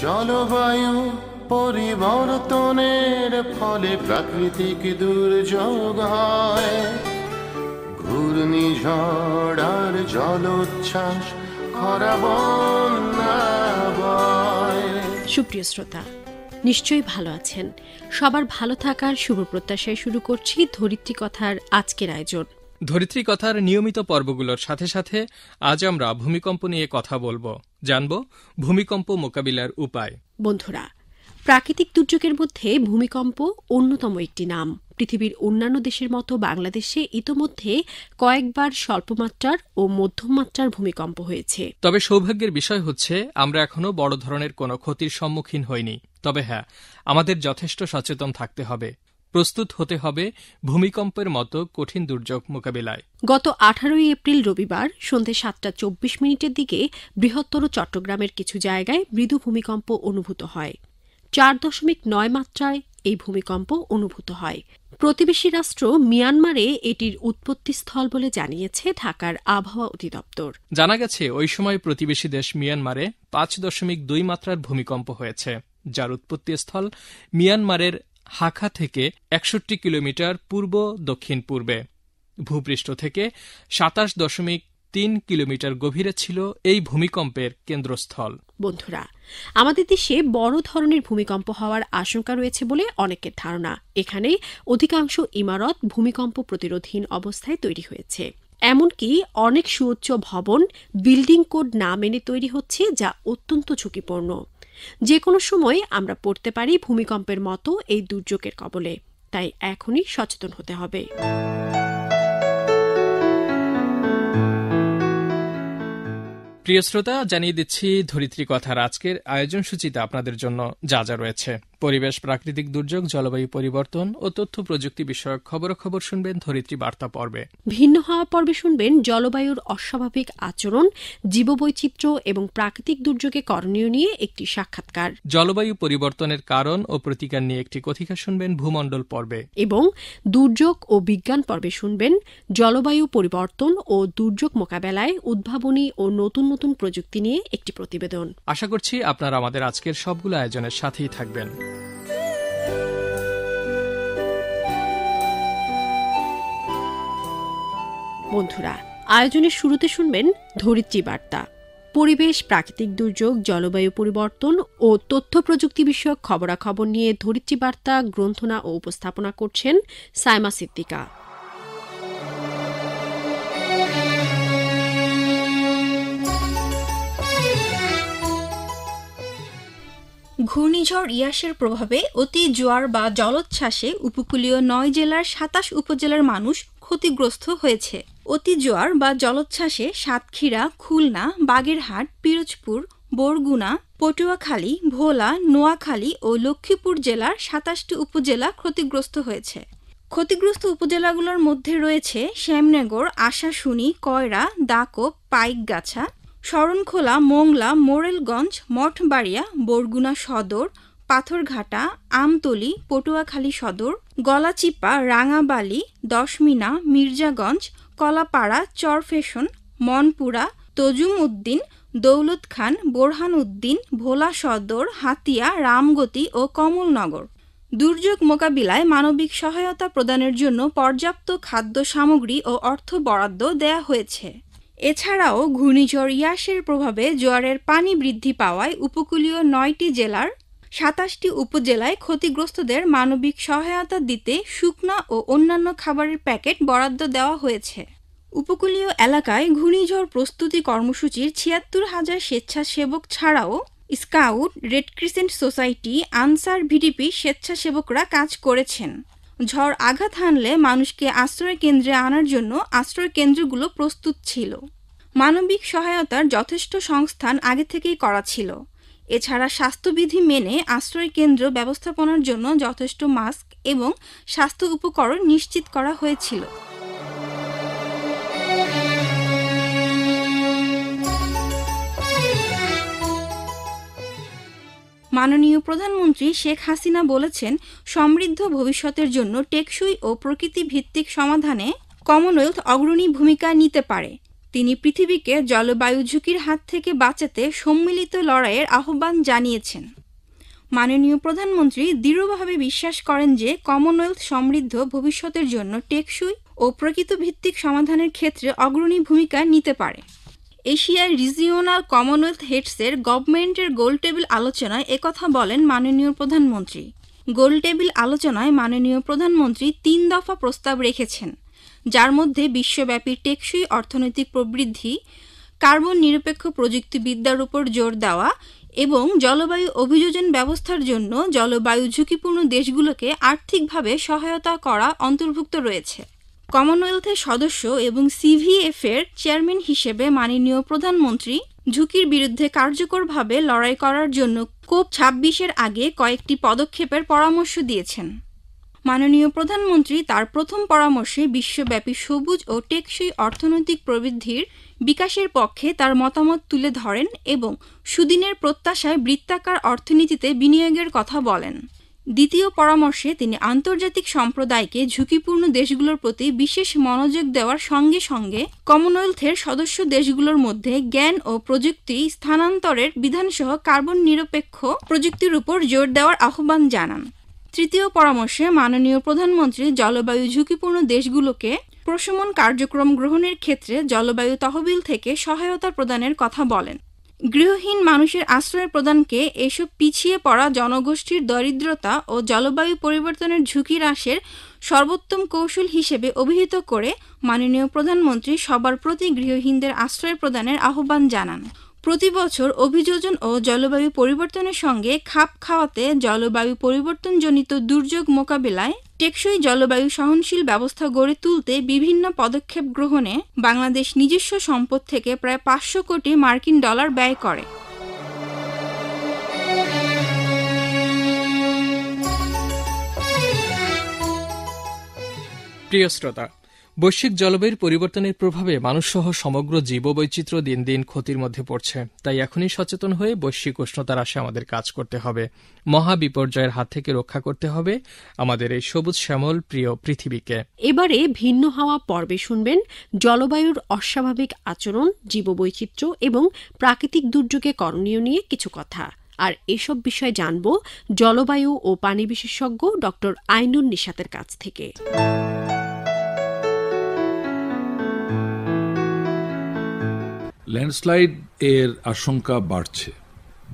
জলবায়ু পরিবর্তনের ফলে প্রাকৃতিক দুর্যোগ হয় ঘূর্ণিঝড় আর জলোচ্ছ্বাস খরা বন্যা সুপ্রিয় শ্রোতা নিশ্চয়ই ভালো আছেন সবার ভালো থাকার শুভ প্রত্যাশায় শুরু করছি ধরিত্রী কথার আজকের আয়োজন ধরিত্রী কথার নিয়মিত পর্বগুলোর সাথে সাথে আজ আমরা ভূমিকম্প নিয়ে কথা বলবো জানব ভূমিকম্প মোকাবিলার উপায় বন্ধুরা প্রাকৃতিক দুর্যোগের মধ্যে ভূমিকম্প অন্যতম একটি নাম পৃথিবীর অন্যান্য দেশের মতো বাংলাদেশে ইতোমধ্যে কয়েকবার স্বল্পমাত্রার ও মধ্যম মাত্রার ভূমিকম্প হয়েছে তবে সৌভাগ্যের বিষয় হচ্ছে আমরা এখনো বড় ধরনের কোনো ক্ষতির সম্মুখীন হইনি তবে হ্যাঁ আমাদের যথেষ্ট সচেতন থাকতে হবে প্রস্তুত হতে হবে ভূমিকম্পের মতো কঠিন দুর্যোগ মোকাবেলায় গত আঠারোই এপ্রিল রবিবার সন্ধে সাতটা চব্বিশ মিনিটের দিকে বৃহত্তর চট্টগ্রামের কিছু জায়গায় মৃদু ভূমিকম্প অনুভূত হয় চার দশমিক নয় মাত্রায় এই ভূমিকম্প অনুভূত হয় প্রতিবেশী রাষ্ট্র মিয়ানমারে এটির উৎপত্তিস্থল বলে জানিয়েছে ঢাকার আবহাওয়া অধিদপ্তর জানা গেছে ওই সময় প্রতিবেশী দেশ মিয়ানমারে পাঁচ দশমিক দুই মাত্রার ভূমিকম্প হয়েছে যার উৎপত্তিস্থল মিয়ানমারের হাখা থেকে একষট্টি কিলোমিটার পূর্ব দক্ষিণ পূর্বে ভূপৃষ্ঠ থেকে সাতাশ দশমিক তিন কিলোমিটার গভীরে ছিল এই ভূমিকম্পের কেন্দ্রস্থল বন্ধুরা আমাদের দেশে বড় ধরনের ভূমিকম্প হওয়ার আশঙ্কা রয়েছে বলে অনেকের ধারণা এখানে অধিকাংশ ইমারত ভূমিকম্প প্রতিরোধহীন অবস্থায় তৈরি হয়েছে এমনকি অনেক সুউচ্চ ভবন বিল্ডিং কোড না মেনে তৈরি হচ্ছে যা অত্যন্ত ঝুঁকিপূর্ণ যে কোনো সময় আমরা পড়তে পারি ভূমিকম্পের মতো এই দুর্যোগের কবলে তাই এখনই সচেতন হতে হবে প্রিয় শ্রোতা জানিয়ে দিচ্ছি ধরিত্রী কথার আজকের আয়োজন সূচিতে আপনাদের জন্য যা যা রয়েছে পরিবেশ প্রাকৃতিক দুর্যোগ জলবায়ু পরিবর্তন ও তথ্য প্রযুক্তি বিষয়ক খবর খবর শুনবেন ধরিত্রী বার্তা পর্বে ভিন্ন হওয়া পর্বে শুনবেন জলবায়ুর অস্বাভাবিক আচরণ জীববৈচিত্র্য এবং প্রাকৃতিক দুর্যোগে করণীয় নিয়ে একটি সাক্ষাৎকার জলবায়ু পরিবর্তনের কারণ ও প্রতিকার নিয়ে একটি কথিকা শুনবেন ভূমণ্ডল পর্বে এবং দুর্যোগ ও বিজ্ঞান পর্বে শুনবেন জলবায়ু পরিবর্তন ও দুর্যোগ মোকাবেলায় উদ্ভাবনী ও নতুন নতুন প্রযুক্তি নিয়ে একটি প্রতিবেদন আশা করছি আপনারা আমাদের আজকের সবগুলো আয়োজনের সাথেই থাকবেন বন্ধুরা আয়োজনের শুরুতে শুনবেন ধরিত্রী বার্তা পরিবেশ প্রাকৃতিক দুর্যোগ জলবায়ু পরিবর্তন ও তথ্য প্রযুক্তি বিষয়ক খবরাখবর নিয়ে ধরিত্রী বার্তা গ্রন্থনা ও উপস্থাপনা করছেন সাইমা সিদ্দিকা ঘূর্ণিঝড় ইয়াসের প্রভাবে অতি জোয়ার বা জলোচ্ছ্বাসে উপকূলীয় নয় জেলার সাতাশ উপজেলার মানুষ ক্ষতিগ্রস্ত হয়েছে অতি জোয়ার বা জলোচ্ছ্বাসে সাতক্ষীরা খুলনা বাগেরহাট পিরোজপুর বরগুনা পটুয়াখালী ভোলা নোয়াখালী ও লক্ষ্মীপুর জেলার সাতাশটি উপজেলা ক্ষতিগ্রস্ত হয়েছে ক্ষতিগ্রস্ত উপজেলাগুলোর মধ্যে রয়েছে শ্যামনগর আশাশুনি কয়রা দাকপ পাইকগাছা শরণখোলা মোংলা মোরেলগঞ্জ মঠবাড়িয়া বরগুনা সদর পাথরঘাটা আমতলী পটুয়াখালী সদর গলাচিপা রাঙাবালি দশমিনা মির্জাগঞ্জ কলাপাড়া চরফেশন মনপুরা তজুম উদ্দিন দৌলত খান বোরহান উদ্দিন ভোলা সদর হাতিয়া রামগতি ও কমলনগর দুর্যোগ মোকাবিলায় মানবিক সহায়তা প্রদানের জন্য পর্যাপ্ত খাদ্য সামগ্রী ও অর্থ বরাদ্দ দেয়া হয়েছে এছাড়াও ঘূর্ণিঝড় ইয়াসের প্রভাবে জোয়ারের পানি বৃদ্ধি পাওয়ায় উপকূলীয় নয়টি জেলার সাতাশটি উপজেলায় ক্ষতিগ্রস্তদের মানবিক সহায়তা দিতে শুকনা ও অন্যান্য খাবারের প্যাকেট বরাদ্দ দেওয়া হয়েছে উপকূলীয় এলাকায় ঘূর্ণিঝড় প্রস্তুতি কর্মসূচির ছিয়াত্তর হাজার স্বেচ্ছাসেবক ছাড়াও scout red crescent society Ansar VDP স্বেচ্ছাসেবকরা কাজ করেছেন ঝড় আঘাত হানলে মানুষকে আশ্রয় কেন্দ্রে আনার জন্য আশ্রয় কেন্দ্রগুলো প্রস্তুত ছিল মানবিক সহায়তার যথেষ্ট সংস্থান আগে থেকেই করা ছিল এছাড়া স্বাস্থ্যবিধি মেনে আশ্রয় কেন্দ্র ব্যবস্থাপনার জন্য যথেষ্ট মাস্ক এবং স্বাস্থ্য উপকরণ নিশ্চিত করা হয়েছিল মাননীয় প্রধানমন্ত্রী শেখ হাসিনা বলেছেন সমৃদ্ধ ভবিষ্যতের জন্য টেকসই ও প্রকৃতি ভিত্তিক সমাধানে কমনওয়েলথ অগ্রণী ভূমিকা নিতে পারে তিনি পৃথিবীকে জলবায়ু ঝুঁকির হাত থেকে বাঁচাতে সম্মিলিত লড়াইয়ের আহ্বান জানিয়েছেন মাননীয় প্রধানমন্ত্রী দৃঢ়ভাবে বিশ্বাস করেন যে কমনওয়েলথ সমৃদ্ধ ভবিষ্যতের জন্য টেকসই ও প্রকৃত ভিত্তিক সমাধানের ক্ষেত্রে অগ্রণী ভূমিকা নিতে পারে এশিয়ায় রিজিওনাল কমনওয়েলথ হেডসের গভর্নমেন্টের গোল টেবিল আলোচনায় একথা বলেন মাননীয় প্রধানমন্ত্রী গোল টেবিল আলোচনায় মাননীয় প্রধানমন্ত্রী তিন দফা প্রস্তাব রেখেছেন যার মধ্যে বিশ্বব্যাপী টেকসই অর্থনৈতিক প্রবৃদ্ধি কার্বন নিরপেক্ষ প্রযুক্তিবিদ্যার উপর জোর দেওয়া এবং জলবায়ু অভিযোজন ব্যবস্থার জন্য জলবায়ু ঝুঁকিপূর্ণ দেশগুলোকে আর্থিকভাবে সহায়তা করা অন্তর্ভুক্ত রয়েছে কমনওয়েলথের সদস্য এবং সিভিএফের চেয়ারম্যান হিসেবে মাননীয় প্রধানমন্ত্রী ঝুঁকির বিরুদ্ধে কার্যকরভাবে লড়াই করার জন্য কোপ ছাব্বিশের আগে কয়েকটি পদক্ষেপের পরামর্শ দিয়েছেন মাননীয় প্রধানমন্ত্রী তার প্রথম পরামর্শে বিশ্বব্যাপী সবুজ ও টেকসই অর্থনৈতিক প্রবৃদ্ধির বিকাশের পক্ষে তার মতামত তুলে ধরেন এবং সুদিনের প্রত্যাশায় বৃত্তাকার অর্থনীতিতে বিনিয়োগের কথা বলেন দ্বিতীয় পরামর্শে তিনি আন্তর্জাতিক সম্প্রদায়কে ঝুঁকিপূর্ণ দেশগুলোর প্রতি বিশেষ মনোযোগ দেওয়ার সঙ্গে সঙ্গে কমনওয়েলথের সদস্য দেশগুলোর মধ্যে জ্ঞান ও প্রযুক্তি স্থানান্তরের বিধানসহ কার্বন নিরপেক্ষ প্রযুক্তির উপর জোর দেওয়ার আহ্বান জানান তৃতীয় পরামর্শে মাননীয় প্রধানমন্ত্রী জলবায়ু ঝুঁকিপূর্ণ দেশগুলোকে প্রশমন কার্যক্রম গ্রহণের ক্ষেত্রে জলবায়ু তহবিল থেকে সহায়তা প্রদানের কথা বলেন গৃহহীন মানুষের আশ্রয় প্রদানকে এসব পিছিয়ে পড়া জনগোষ্ঠীর দরিদ্রতা ও জলবায়ু পরিবর্তনের ঝুঁকি হ্রাসের সর্বোত্তম কৌশল হিসেবে অভিহিত করে মাননীয় প্রধানমন্ত্রী সবার প্রতি গৃহহীনদের আশ্রয় প্রদানের আহ্বান জানান প্রতি বছর অভিযোজন ও জলবায়ু পরিবর্তনের সঙ্গে খাপ খাওয়াতে জলবায়ু পরিবর্তনজনিত দুর্যোগ মোকাবেলায় টেকসই জলবায়ু সহনশীল ব্যবস্থা গড়ে তুলতে বিভিন্ন পদক্ষেপ গ্রহণে বাংলাদেশ নিজস্ব সম্পদ থেকে প্রায় পাঁচশো কোটি মার্কিন ডলার ব্যয় করে প্রিয় শ্রোতা বৈশ্বিক জলবায়ুর পরিবর্তনের প্রভাবে মানুষসহ সমগ্র জীববৈচিত্র্য দিন দিন ক্ষতির মধ্যে পড়ছে তাই এখনই সচেতন হয়ে বৈশ্বিক উষ্ণতার আশে আমাদের কাজ করতে হবে মহা বিপর্যয়ের হাত থেকে রক্ষা করতে হবে আমাদের এই সবুজ শ্যামল প্রিয় পৃথিবীকে এবারে ভিন্ন হাওয়া পর্বে শুনবেন জলবায়ুর অস্বাভাবিক আচরণ জীববৈচিত্র্য এবং প্রাকৃতিক দুর্যোগে করণীয় নিয়ে কিছু কথা আর এসব বিষয়ে জানব জলবায়ু ও পানি বিশেষজ্ঞ ডক্টর আইনুন নিশাতের কাছ থেকে ল্যান্ডস্লাইড এর আশঙ্কা বাড়ছে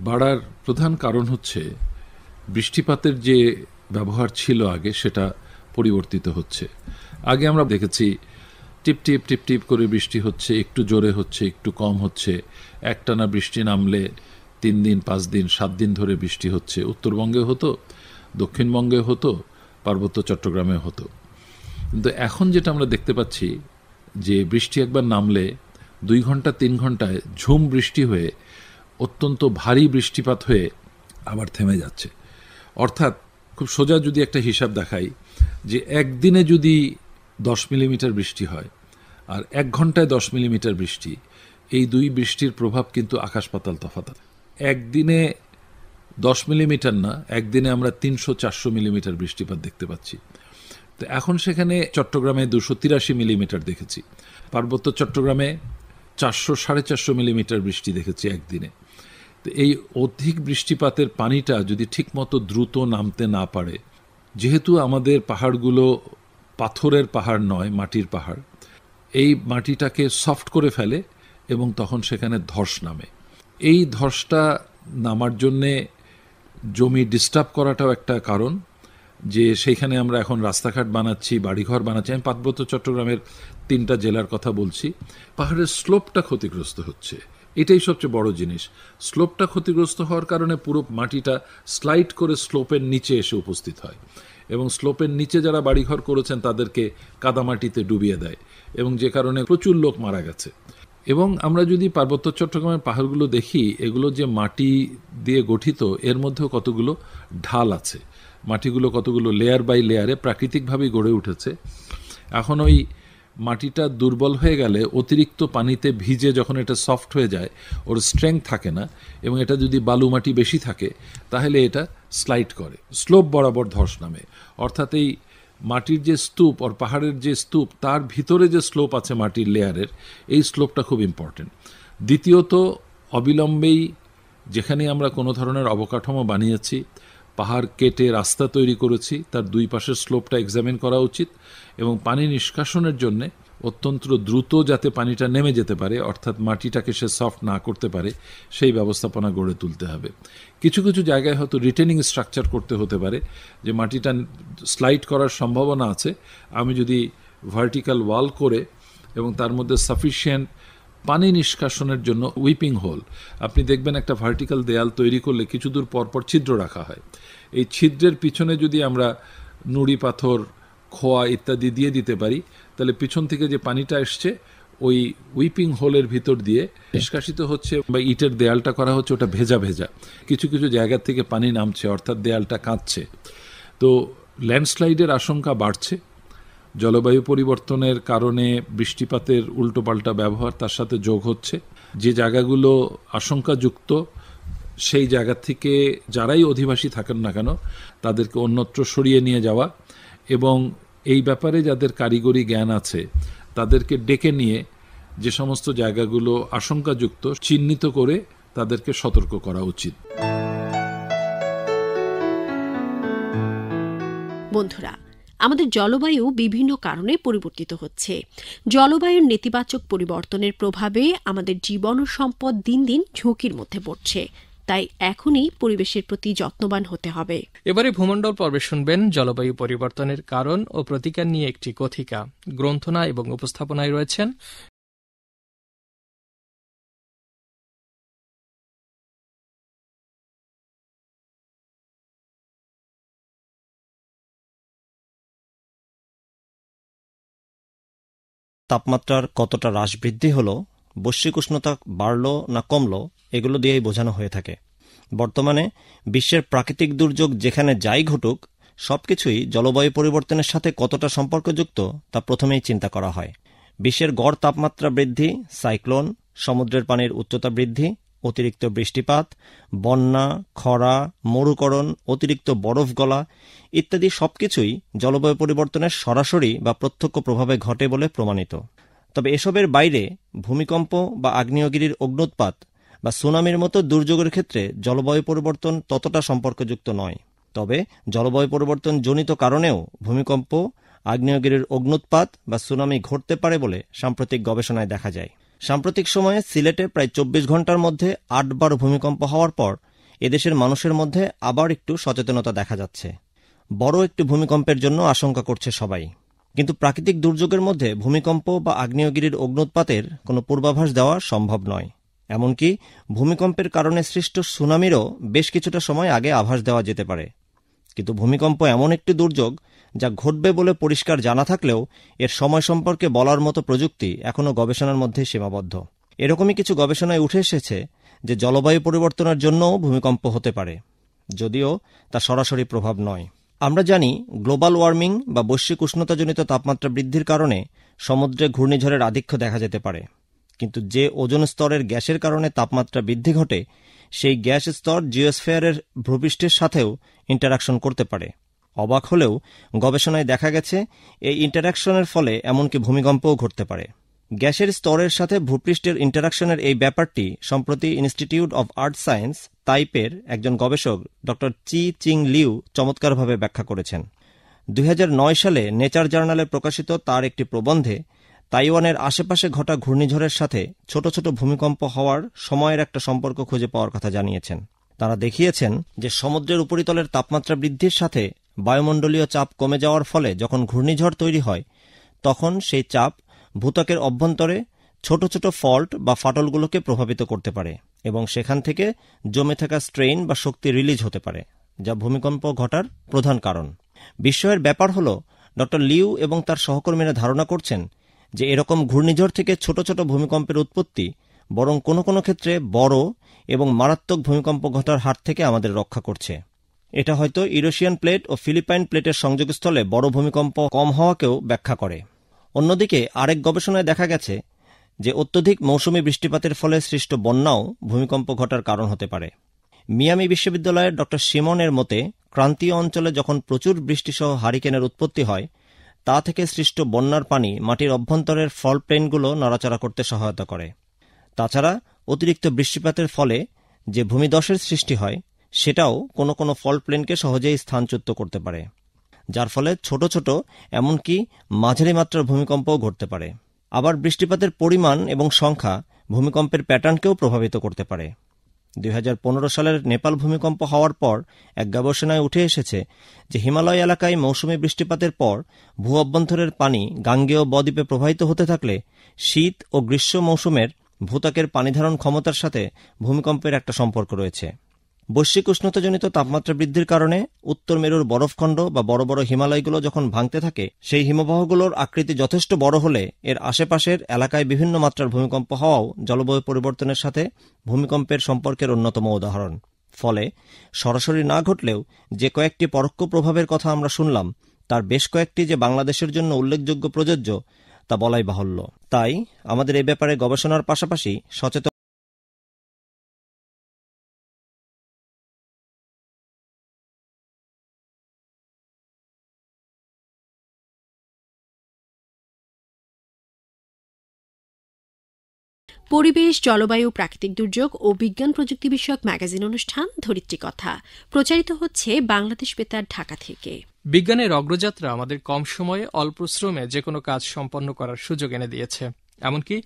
বাড়ার প্রধান কারণ হচ্ছে বৃষ্টিপাতের যে ব্যবহার ছিল আগে সেটা পরিবর্তিত হচ্ছে আগে আমরা দেখেছি টিপ টিপ টিপ টিপ করে বৃষ্টি হচ্ছে একটু জোরে হচ্ছে একটু কম হচ্ছে একটানা বৃষ্টি নামলে তিন দিন পাঁচ দিন সাত দিন ধরে বৃষ্টি হচ্ছে উত্তরবঙ্গে হতো দক্ষিণবঙ্গে হতো পার্বত্য চট্টগ্রামে হতো কিন্তু এখন যেটা আমরা দেখতে পাচ্ছি যে বৃষ্টি একবার নামলে দুই ঘন্টা তিন ঘন্টায় ঝুম বৃষ্টি হয়ে অত্যন্ত ভারী বৃষ্টিপাত হয়ে আবার থেমে যাচ্ছে অর্থাৎ খুব সোজা যদি একটা হিসাব দেখাই যে একদিনে যদি দশ মিলিমিটার বৃষ্টি হয় আর এক ঘন্টায় দশ মিলিমিটার বৃষ্টি এই দুই বৃষ্টির প্রভাব কিন্তু আকাশ পাতাল তফাত একদিনে দশ মিলিমিটার না একদিনে আমরা তিনশো চারশো মিলিমিটার বৃষ্টিপাত দেখতে পাচ্ছি তো এখন সেখানে চট্টগ্রামে দুশো তিরাশি মিলিমিটার দেখেছি পার্বত্য চট্টগ্রামে চারশো সাড়ে চারশো মিলিমিটার বৃষ্টি দেখেছি একদিনে তো এই অধিক বৃষ্টিপাতের পানিটা যদি ঠিকমতো দ্রুত নামতে না পারে যেহেতু আমাদের পাহাড়গুলো পাথরের পাহাড় নয় মাটির পাহাড় এই মাটিটাকে সফট করে ফেলে এবং তখন সেখানে ধস নামে এই ধসটা নামার জন্যে জমি ডিস্টার্ব করাটাও একটা কারণ যে সেইখানে আমরা এখন রাস্তাঘাট বানাচ্ছি বাড়িঘর বানাচ্ছি আমি পার্বত্য চট্টগ্রামের তিনটা জেলার কথা বলছি পাহাড়ের স্লোপটা ক্ষতিগ্রস্ত হচ্ছে এটাই সবচেয়ে বড় জিনিস স্লোপটা ক্ষতিগ্রস্ত হওয়ার কারণে পুরো মাটিটা স্লাইড করে স্লোপের নিচে এসে উপস্থিত হয় এবং স্লোপের নিচে যারা বাড়িঘর করেছেন তাদেরকে কাদামাটিতে ডুবিয়ে দেয় এবং যে কারণে প্রচুর লোক মারা গেছে এবং আমরা যদি পার্বত্য চট্টগ্রামের পাহাড়গুলো দেখি এগুলো যে মাটি দিয়ে গঠিত এর মধ্যেও কতগুলো ঢাল আছে মাটিগুলো কতগুলো লেয়ার বাই লেয়ারে প্রাকৃতিকভাবেই গড়ে উঠেছে এখন ওই মাটিটা দুর্বল হয়ে গেলে অতিরিক্ত পানিতে ভিজে যখন এটা সফট হয়ে যায় ওর স্ট্রেংথ থাকে না এবং এটা যদি বালু মাটি বেশি থাকে তাহলে এটা স্লাইড করে স্লোপ বরাবর ধস নামে অর্থাৎ এই মাটির যে স্তূপ ওর পাহাড়ের যে স্তূপ তার ভিতরে যে স্লোপ আছে মাটির লেয়ারের এই স্লোপটা খুব ইম্পর্টেন্ট দ্বিতীয়ত অবিলম্বেই যেখানে আমরা কোনো ধরনের অবকাঠামো বানিয়েছি পাহাড় কেটে রাস্তা তৈরি করেছি তার দুই পাশের স্লোপটা এক্সামিন করা উচিত এবং পানি নিষ্কাশনের জন্যে অত্যন্ত দ্রুত যাতে পানিটা নেমে যেতে পারে অর্থাৎ মাটিটাকে সে সফট না করতে পারে সেই ব্যবস্থাপনা গড়ে তুলতে হবে কিছু কিছু জায়গায় হয়তো রিটেনিং স্ট্রাকচার করতে হতে পারে যে মাটিটা স্লাইড করার সম্ভাবনা আছে আমি যদি ভার্টিক্যাল ওয়াল করে এবং তার মধ্যে সাফিসিয়েন্ট পানি নিষ্কাশনের জন্য উইপিং হোল আপনি দেখবেন একটা ভার্টিক্যাল দেয়াল তৈরি করলে কিছু দূর পরপর ছিদ্র রাখা হয় এই ছিদ্রের পিছনে যদি আমরা নুড়ি পাথর খোয়া ইত্যাদি দিয়ে দিতে পারি তাহলে পিছন থেকে যে পানিটা এসছে ওই উইপিং হোলের ভিতর দিয়ে নিষ্কাশিত হচ্ছে বা ইটের দেয়ালটা করা হচ্ছে ওটা ভেজা ভেজা কিছু কিছু জায়গা থেকে পানি নামছে অর্থাৎ দেয়ালটা কাঁদছে তো ল্যান্ডস্লাইডের আশঙ্কা বাড়ছে জলবায়ু পরিবর্তনের কারণে বৃষ্টিপাতের উল্টোপাল্টা ব্যবহার তার সাথে যোগ হচ্ছে যে জায়গাগুলো আশঙ্কাযুক্ত সেই জায়গা থেকে যারাই অধিবাসী থাকেন না কেন তাদেরকে অন্যত্র সরিয়ে নিয়ে যাওয়া এবং এই ব্যাপারে যাদের কারিগরি জ্ঞান আছে তাদেরকে ডেকে নিয়ে যে সমস্ত জায়গাগুলো আশঙ্কাযুক্ত চিহ্নিত করে তাদেরকে সতর্ক করা উচিত বন্ধুরা আমাদের জলবায়ু বিভিন্ন কারণে পরিবর্তিত হচ্ছে জলবায়ুর নেতিবাচক পরিবর্তনের প্রভাবে আমাদের জীবন ও সম্পদ দিন দিন ঝুঁকির মধ্যে পড়ছে তাই এখনই পরিবেশের প্রতি যত্নবান হতে হবে এবারে ভূমণ্ডল পর্বে শুনবেন জলবায়ু পরিবর্তনের কারণ ও প্রতিকার নিয়ে একটি কথিকা গ্রন্থনা এবং উপস্থাপনায় রয়েছেন তাপমাত্রার কতটা হ্রাস বৃদ্ধি হলো বৈশ্বিক উষ্ণতা বাড়ল না কমল এগুলো দিয়েই বোঝানো হয়ে থাকে বর্তমানে বিশ্বের প্রাকৃতিক দুর্যোগ যেখানে যাই ঘটুক সবকিছুই জলবায়ু পরিবর্তনের সাথে কতটা সম্পর্কযুক্ত তা প্রথমেই চিন্তা করা হয় বিশ্বের গড় তাপমাত্রা বৃদ্ধি সাইক্লোন সমুদ্রের পানির উচ্চতা বৃদ্ধি অতিরিক্ত বৃষ্টিপাত বন্যা খরা মরুকরণ অতিরিক্ত বরফ গলা ইত্যাদি সবকিছুই জলবায়ু পরিবর্তনের সরাসরি বা প্রত্যক্ষ প্রভাবে ঘটে বলে প্রমাণিত তবে এসবের বাইরে ভূমিকম্প বা আগ্নেয়গিরির অগ্নুৎপাত বা সুনামির মতো দুর্যোগের ক্ষেত্রে জলবায়ু পরিবর্তন ততটা সম্পর্কযুক্ত নয় তবে জলবায়ু পরিবর্তন জনিত কারণেও ভূমিকম্প আগ্নেয়গিরির অগ্নুৎপাত বা সুনামি ঘটতে পারে বলে সাম্প্রতিক গবেষণায় দেখা যায় সাম্প্রতিক সময়ে সিলেটে প্রায় চব্বিশ ঘন্টার মধ্যে আটবার ভূমিকম্প হওয়ার পর এদেশের মানুষের মধ্যে আবার একটু সচেতনতা দেখা যাচ্ছে বড় একটি ভূমিকম্পের জন্য আশঙ্কা করছে সবাই কিন্তু প্রাকৃতিক দুর্যোগের মধ্যে ভূমিকম্প বা আগ্নেয়গিরির অগ্নুৎপাতের কোনো পূর্বাভাস দেওয়া সম্ভব নয় এমনকি ভূমিকম্পের কারণে সৃষ্ট সুনামিরও বেশ কিছুটা সময় আগে আভাস দেওয়া যেতে পারে কিন্তু ভূমিকম্প এমন একটি দুর্যোগ যা ঘটবে বলে পরিষ্কার জানা থাকলেও এর সময় সম্পর্কে বলার মতো প্রযুক্তি এখনও গবেষণার মধ্যে সীমাবদ্ধ এরকমই কিছু গবেষণায় উঠে এসেছে যে জলবায়ু পরিবর্তনের জন্যও ভূমিকম্প হতে পারে যদিও তা সরাসরি প্রভাব নয় আমরা জানি গ্লোবাল ওয়ার্মিং বা বৈশ্বিক উষ্ণতাজনিত তাপমাত্রা বৃদ্ধির কারণে সমুদ্রে ঘূর্ণিঝড়ের আধিক্য দেখা যেতে পারে কিন্তু যে ওজন স্তরের গ্যাসের কারণে তাপমাত্রা বৃদ্ধি ঘটে সেই গ্যাস স্তর জিওস্ফেয়ারের ভূপৃষ্ঠের সাথেও ইন্টারাকশন করতে পারে অবাক হলেও গবেষণায় দেখা গেছে এই ইন্টারাকশনের ফলে এমনকি ভূমিকম্পও ঘটতে পারে গ্যাসের স্তরের সাথে ভূপৃষ্ঠের ইন্টারাকশনের এই ব্যাপারটি সম্প্রতি ইনস্টিটিউট অব আর্ট সায়েন্স তাইপের একজন গবেষক ড চি চিং লিউ চমৎকারভাবে ব্যাখ্যা করেছেন দুই সালে নেচার জার্নালে প্রকাশিত তার একটি প্রবন্ধে তাইওয়ানের আশেপাশে ঘটা ঘূর্ণিঝড়ের সাথে ছোট ছোট ভূমিকম্প হওয়ার সময়ের একটা সম্পর্ক খুঁজে পাওয়ার কথা জানিয়েছেন তারা দেখিয়েছেন যে সমুদ্রের উপরিতলের তাপমাত্রা বৃদ্ধির সাথে বায়ুমণ্ডলীয় চাপ কমে যাওয়ার ফলে যখন ঘূর্ণিঝড় তৈরি হয় তখন সেই চাপ ভূতকের অভ্যন্তরে ছোট ছোট ফল্ট বা ফাটলগুলোকে প্রভাবিত করতে পারে এবং সেখান থেকে জমে থাকা স্ট্রেইন বা শক্তি রিলিজ হতে পারে যা ভূমিকম্প ঘটার প্রধান কারণ বিস্ময়ের ব্যাপার হল ডক্টর লিউ এবং তার সহকর্মীরা ধারণা করছেন যে এরকম ঘূর্ণিঝড় থেকে ছোট ছোট ভূমিকম্পের উৎপত্তি বরং কোনো কোনো ক্ষেত্রে বড় এবং মারাত্মক ভূমিকম্প ঘটার হাত থেকে আমাদের রক্ষা করছে এটা হয়তো ইউরোশিয়ান প্লেট ও ফিলিপাইন প্লেটের সংযোগস্থলে বড় ভূমিকম্প কম হওয়াকেও ব্যাখ্যা করে অন্যদিকে আরেক গবেষণায় দেখা গেছে যে অত্যধিক মৌসুমি বৃষ্টিপাতের ফলে সৃষ্ট বন্যাও ভূমিকম্প ঘটার কারণ হতে পারে মিয়ামি বিশ্ববিদ্যালয়ের ড সিমনের মতে ক্রান্তীয় অঞ্চলে যখন প্রচুর বৃষ্টিসহ হারিকেনের উৎপত্তি হয় তা থেকে সৃষ্ট বন্যার পানি মাটির অভ্যন্তরের ফল প্লেনগুলো নড়াচড়া করতে সহায়তা করে তাছাড়া অতিরিক্ত বৃষ্টিপাতের ফলে যে ভূমিদশের সৃষ্টি হয় সেটাও কোনো কোনো ফল্ট প্লেনকে সহজেই স্থানচ্যুত করতে পারে যার ফলে ছোট ছোট এমনকি মাঝারি মাত্রার ভূমিকম্পও ঘটতে পারে আবার বৃষ্টিপাতের পরিমাণ এবং সংখ্যা ভূমিকম্পের প্যাটার্নকেও প্রভাবিত করতে পারে দুই সালের নেপাল ভূমিকম্প হওয়ার পর এক গবেষণায় উঠে এসেছে যে হিমালয় এলাকায় মৌসুমি বৃষ্টিপাতের পর ভূ অভ্যন্তরের পানি গাঙ্গেয় বদ্বীপে প্রবাহিত হতে থাকলে শীত ও গ্রীষ্ম মৌসুমের ভূতাকের পানিধারণ ক্ষমতার সাথে ভূমিকম্পের একটা সম্পর্ক রয়েছে বৈশ্বিক উষ্ণতাজনিত তাপমাত্রা বৃদ্ধির কারণে উত্তর মেরুর বরফখণ্ড বা বড় বড় হিমালয়গুলো যখন ভাঙতে থাকে সেই হিমবাহগুলোর আকৃতি যথেষ্ট বড় হলে এর আশেপাশের এলাকায় বিভিন্ন মাত্রার ভূমিকম্প হওয়াও জলবায়ু পরিবর্তনের সাথে ভূমিকম্পের সম্পর্কের অন্যতম উদাহরণ ফলে সরাসরি না ঘটলেও যে কয়েকটি পরোক্ষ প্রভাবের কথা আমরা শুনলাম তার বেশ কয়েকটি যে বাংলাদেশের জন্য উল্লেখযোগ্য প্রযোজ্য তা বলাই বাহুল্য তাই আমাদের এ ব্যাপারে গবেষণার পাশাপাশি সচেতন পরিবেশ জলবায়ু প্রাকৃতিক দুর্যোগ ও বিজ্ঞান প্রযুক্তি বিষয়ক ম্যাগাজিন অনুষ্ঠান ধরিত্রী কথা প্রচারিত হচ্ছে বাংলাদেশ বেতার ঢাকা থেকে বিজ্ঞানের অগ্রযাত্রা আমাদের কম সময়ে অল্প শ্রমে যে কোনো কাজ সম্পন্ন করার সুযোগ এনে দিয়েছে এমনকি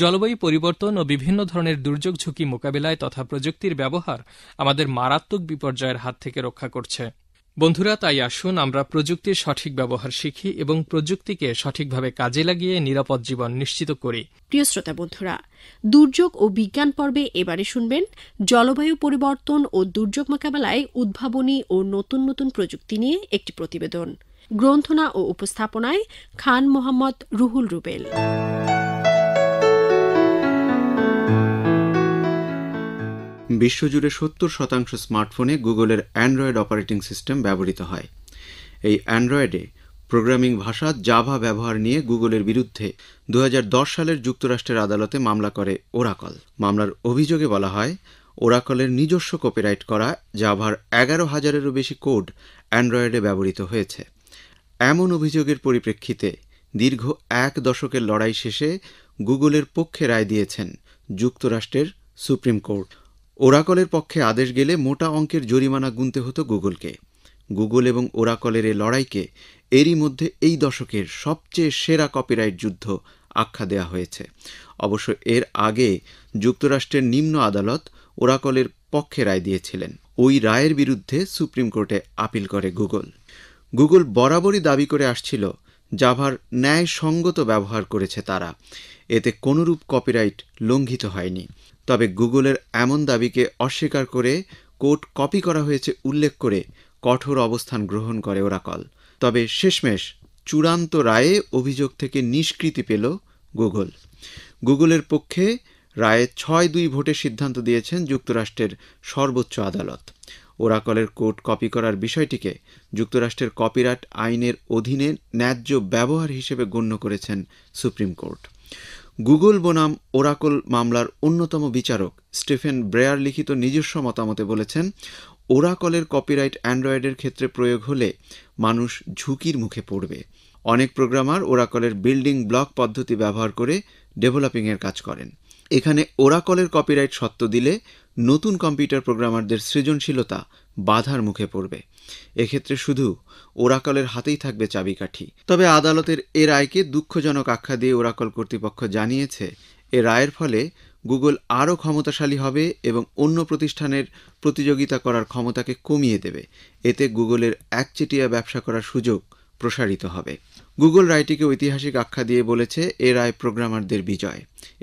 জলবায়ু পরিবর্তন ও বিভিন্ন ধরনের দুর্যোগ ঝুঁকি মোকাবিলায় তথা প্রযুক্তির ব্যবহার আমাদের মারাত্মক বিপর্যয়ের হাত থেকে রক্ষা করছে বন্ধুরা তাই আসুন আমরা প্রযুক্তির সঠিক ব্যবহার শিখি এবং প্রযুক্তিকে সঠিকভাবে কাজে লাগিয়ে নিরাপদ জীবন নিশ্চিত করি প্রিয় শ্রোতা বন্ধুরা দুর্যোগ ও বিজ্ঞান পর্বে এবারে শুনবেন জলবায়ু পরিবর্তন ও দুর্যোগ মোকাবেলায় উদ্ভাবনী ও নতুন নতুন প্রযুক্তি নিয়ে একটি প্রতিবেদন গ্রন্থনা ও উপস্থাপনায় খান মোহাম্মদ রুহুল রুবেল বিশ্বজুড়ে সত্তর শতাংশ স্মার্টফোনে গুগলের অ্যান্ড্রয়েড অপারেটিং সিস্টেম ব্যবহৃত হয় এই অ্যান্ড্রয়েডে প্রোগ্রামিং ভাষা জাভা ব্যবহার নিয়ে গুগলের বিরুদ্ধে দু সালের যুক্তরাষ্ট্রের আদালতে মামলা করে ওরাকল মামলার অভিযোগে বলা হয় ওরাকলের নিজস্ব কপিরাইট করা জাভার এগারো হাজারেরও বেশি কোড অ্যান্ড্রয়েডে ব্যবহৃত হয়েছে এমন অভিযোগের পরিপ্রেক্ষিতে দীর্ঘ এক দশকের লড়াই শেষে গুগলের পক্ষে রায় দিয়েছেন যুক্তরাষ্ট্রের সুপ্রিম কোর্ট ওরাকলের পক্ষে আদেশ গেলে মোটা অঙ্কের জরিমানা গুনতে হতো গুগলকে গুগল এবং ওরাকলের এ লড়াইকে এরই মধ্যে এই দশকের সবচেয়ে সেরা কপিরাইট যুদ্ধ আখ্যা দেওয়া হয়েছে অবশ্য এর আগে যুক্তরাষ্ট্রের নিম্ন আদালত ওরাকলের পক্ষে রায় দিয়েছিলেন ওই রায়ের বিরুদ্ধে সুপ্রিম কোর্টে আপিল করে গুগল গুগল বরাবরই দাবি করে আসছিল জাভার ন্যায়সঙ্গত ব্যবহার করেছে তারা এতে কোনোরূপ কপিরাইট লঙ্ঘিত হয়নি তবে গুগলের এমন দাবিকে অস্বীকার করে কোর্ট কপি করা হয়েছে উল্লেখ করে কঠোর অবস্থান গ্রহণ করে ওরাকল তবে শেষমেশ চূড়ান্ত রায়ে অভিযোগ থেকে নিষ্কৃতি পেল গুগল গুগলের পক্ষে রায়ে ছয় দুই ভোটে সিদ্ধান্ত দিয়েছেন যুক্তরাষ্ট্রের সর্বোচ্চ আদালত ওরাকলের কোর্ট কপি করার বিষয়টিকে যুক্তরাষ্ট্রের কপিরাইট আইনের অধীনে ন্যায্য ব্যবহার হিসেবে গণ্য করেছেন সুপ্রিম কোর্ট গুগল বনাম ওরাকল মামলার অন্যতম বিচারক স্টিফেন ব্রেয়ার লিখিত নিজস্ব মতামতে বলেছেন ওরাকলের কপিরাইট অ্যান্ড্রয়েডের ক্ষেত্রে প্রয়োগ হলে মানুষ ঝুঁকির মুখে পড়বে অনেক প্রোগ্রামার ওরাকলের বিল্ডিং ব্লক পদ্ধতি ব্যবহার করে ডেভেলপিংয়ের কাজ করেন এখানে ওরাকলের কপিরাইট সত্ত্ব দিলে নতুন কম্পিউটার প্রোগ্রামারদের সৃজনশীলতা বাধার মুখে পড়বে এক্ষেত্রে শুধু ওরাকলের হাতেই থাকবে চাবিকাঠি তবে আদালতের এ রায়কে দুঃখজনক আখ্যা দিয়ে ওরাকল কর্তৃপক্ষ জানিয়েছে এ রায়ের ফলে গুগল আরও ক্ষমতাশালী হবে এবং অন্য প্রতিষ্ঠানের প্রতিযোগিতা করার ক্ষমতাকে কমিয়ে দেবে এতে গুগলের একচেটিয়া ব্যবসা করার সুযোগ প্রসারিত হবে গুগল রায়টিকে ঐতিহাসিক আখ্যা দিয়ে বলেছে এ রায় প্রোগ্রামারদের বিজয়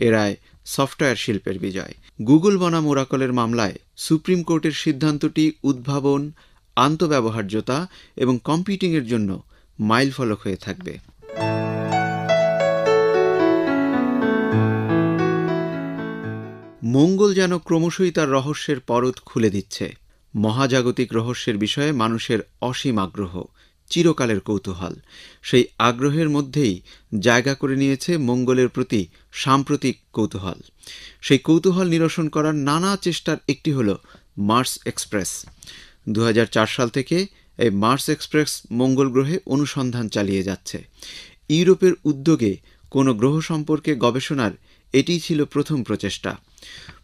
এ রায় সফটওয়্যার শিল্পের বিজয় গুগল বনাম ওরাকলের মামলায় সুপ্রিম কোর্টের সিদ্ধান্তটি উদ্ভাবন আন্তঃব্যবহার্যতা এবং কম্পিউটিংয়ের জন্য মাইলফলক হয়ে থাকবে মঙ্গল যেন ক্রমশই তার রহস্যের পরত খুলে দিচ্ছে মহাজাগতিক রহস্যের বিষয়ে মানুষের অসীম আগ্রহ চিরকালের কৌতূহল সেই আগ্রহের মধ্যেই জায়গা করে নিয়েছে মঙ্গলের প্রতি সাম্প্রতিক কৌতূহল সেই কৌতূহল নিরসন করার নানা চেষ্টার একটি হল মার্স এক্সপ্রেস দু সাল থেকে এই মার্স এক্সপ্রেস মঙ্গল গ্রহে অনুসন্ধান চালিয়ে যাচ্ছে ইউরোপের উদ্যোগে কোনো গ্রহ সম্পর্কে গবেষণার এটি ছিল প্রথম প্রচেষ্টা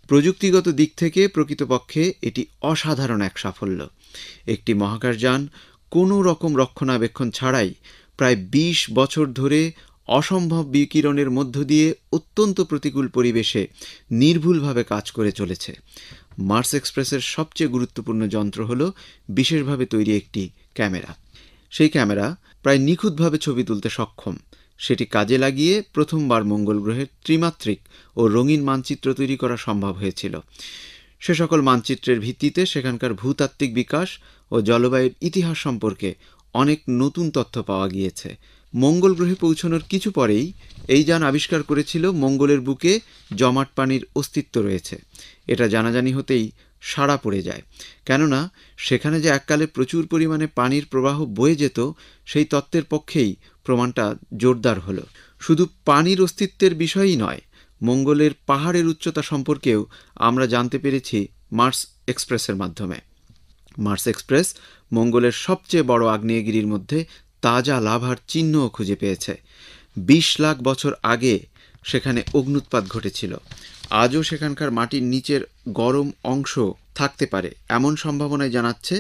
প্রযুক্তিগত দিক থেকে প্রকৃতপক্ষে এটি অসাধারণ এক সাফল্য একটি মহাকাশযান কোনো রকম রক্ষণাবেক্ষণ ছাড়াই প্রায় ২০ বছর ধরে অসম্ভব বিকিরণের মধ্য দিয়ে অত্যন্ত প্রতিকূল পরিবেশে নির্ভুলভাবে কাজ করে চলেছে মার্স এক্সপ্রেসের সবচেয়ে গুরুত্বপূর্ণ যন্ত্র হল বিশেষভাবে তৈরি একটি ক্যামেরা সেই ক্যামেরা প্রায় নিখুঁতভাবে ছবি তুলতে সক্ষম সেটি কাজে লাগিয়ে প্রথমবার মঙ্গল গ্রহের ত্রিমাত্রিক ও রঙিন মানচিত্র তৈরি করা সম্ভব হয়েছিল সে সকল মানচিত্রের ভিত্তিতে সেখানকার ভূতাত্ত্বিক বিকাশ ও জলবায়ুর ইতিহাস সম্পর্কে অনেক নতুন তথ্য পাওয়া গিয়েছে মঙ্গল গ্রহে পৌঁছানোর কিছু পরেই এই যান আবিষ্কার করেছিল মঙ্গলের বুকে জমাট পানির অস্তিত্ব রয়েছে এটা জানাজানি হতেই সাড়া পড়ে যায় কেননা সেখানে যে এককালে প্রচুর পরিমাণে পানির প্রবাহ বয়ে যেত সেই তত্ত্বের পক্ষেই প্রমাণটা জোরদার হলো শুধু পানির অস্তিত্বের বিষয়ই নয় মঙ্গলের পাহাড়ের উচ্চতা সম্পর্কেও আমরা জানতে পেরেছি মার্স এক্সপ্রেসের মাধ্যমে মার্স এক্সপ্রেস মঙ্গলের সবচেয়ে বড় আগ্নেয়গিরির মধ্যে তাজা লাভার চিহ্নও খুঁজে পেয়েছে বিশ লাখ বছর আগে সেখানে অগ্নুৎপাত ঘটেছিল আজও সেখানকার মাটির নিচের গরম অংশ থাকতে পারে এমন সম্ভাবনায় জানাচ্ছে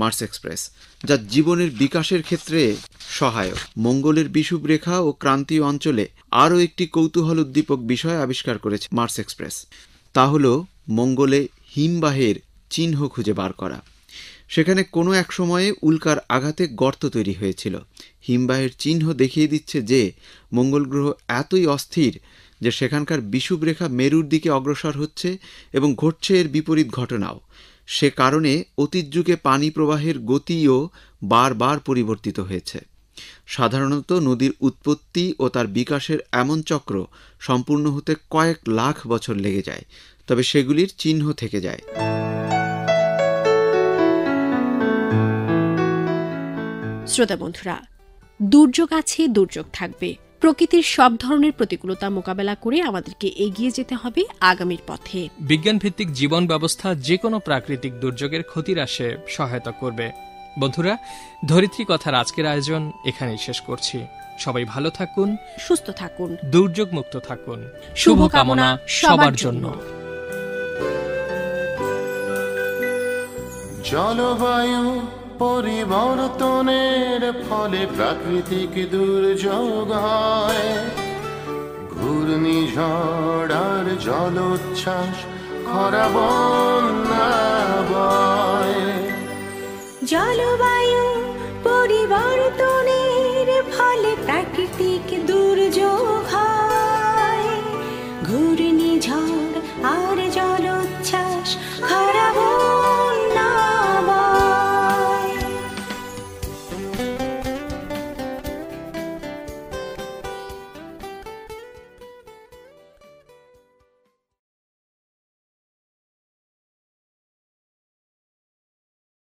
মার্স এক্সপ্রেস যা জীবনের বিকাশের ক্ষেত্রে সহায়ক মঙ্গলের বিষুব রেখা ও ক্রান্তীয় অঞ্চলে আরও একটি কৌতূহল উদ্দীপক বিষয় আবিষ্কার করেছে মার্স এক্সপ্রেস তা হল মঙ্গলে হিমবাহের চিহ্ন খুঁজে বার করা সেখানে কোনো এক সময়ে উল্কার আঘাতে গর্ত তৈরি হয়েছিল হিমবাহের চিহ্ন দেখিয়ে দিচ্ছে যে মঙ্গল গ্রহ এতই অস্থির যে সেখানকার বিষুব রেখা মেরুর দিকে অগ্রসর হচ্ছে এবং ঘটছে এর বিপরীত ঘটনাও সে কারণে অতীত যুগে পানি প্রবাহের গতিও বারবার পরিবর্তিত হয়েছে সাধারণত নদীর উৎপত্তি ও তার বিকাশের এমন চক্র সম্পূর্ণ হতে কয়েক লাখ বছর লেগে যায় তবে সেগুলির চিহ্ন থেকে যায় শ্রোতা বন্ধুরা দুর্যোগ আছে দুর্যোগ থাকবে প্রকৃতির সব ধরনের প্রতিকূলতা মোকাবেলা করে আমাদেরকে এগিয়ে যেতে হবে আগামীর পথে বিজ্ঞান ভিত্তিক জীবন ব্যবস্থা যে কোনো প্রাকৃতিক দুর্যোগের ক্ষতির আসে সহায়তা করবে বন্ধুরা ধরিত্রী কথার আজকের আয়োজন এখানেই শেষ করছি সবাই ভালো থাকুন সুস্থ থাকুন দুর্যোগ মুক্ত থাকুন শুভকামনা সবার জন্য জলবায়ু পরিবর্তনের ফলে প্রাকৃতিক দুর্যোগ হয় ঘূর্ণি ঝড় আর জলোচ্ছ্বাস খরা বন্যা জলবায়ু